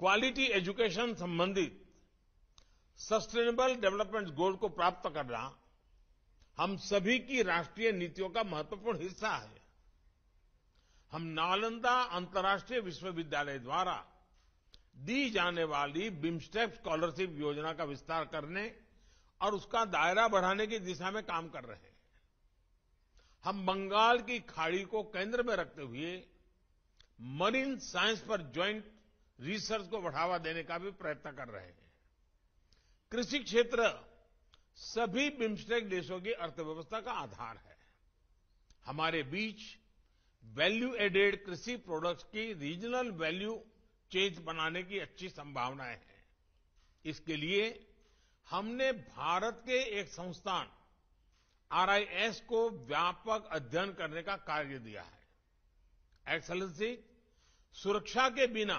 quality education संबंधित sustainable development goal को प्राप्त करना हम सभी की राष्ट्रीय नीतियों का महत्वपूर्ण हिस्सा है हम नालंदा अंतर्राष्ट्रीय विश्वविद्यालय द्वारा दी जाने वाली बिमस्टेक स्कॉलरशिप योजना का विस्तार करने और उसका दायरा बढ़ाने की दिशा में काम कर रहे हैं हम बंगाल की खाड़ी को केंद्र में रखते हुए मरीन साइंस पर ज्वाइंट रिसर्च को बढ़ावा देने का भी प्रयत्न कर रहे हैं कृषि क्षेत्र सभी बिम्स्टेक देशों की अर्थव्यवस्था का आधार है हमारे बीच वैल्यू एडेड कृषि प्रोडक्ट्स की रीजनल वैल्यू चेंज बनाने की अच्छी संभावनाएं हैं इसके लिए हमने भारत के एक संस्थान आरआईएस को व्यापक अध्ययन करने का कार्य दिया है एक्सलेंसी सुरक्षा के बिना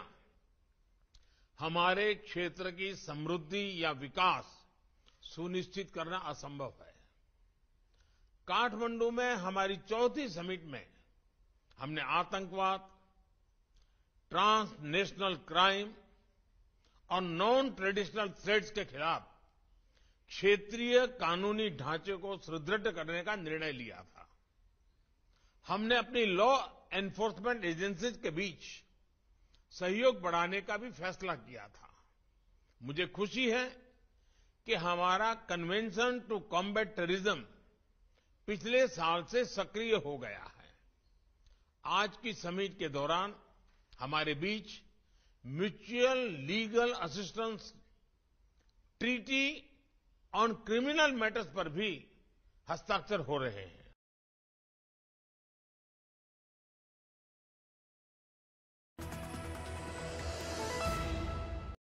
हमारे क्षेत्र की समृद्धि या विकास सुनिश्चित करना असंभव है काठमांडू में हमारी चौथी समिट में हमने आतंकवाद ट्रांसनेशनल क्राइम और नॉन ट्रेडिशनल थ्रेड्स के खिलाफ क्षेत्रीय कानूनी ढांचे को सुदृढ़ करने का निर्णय लिया था हमने अपनी लॉ एन्फोर्समेंट एजेंसीज के बीच सहयोग बढ़ाने का भी फैसला किया था मुझे खुशी है कि हमारा कन्वेंशन टू कॉम्बैट टेररिज्म पिछले साल से सक्रिय हो गया है आज की समिट के दौरान हमारे बीच mutual legal assistance treaty on criminal matters पर भी हस्ताक्षर हो रहे हैं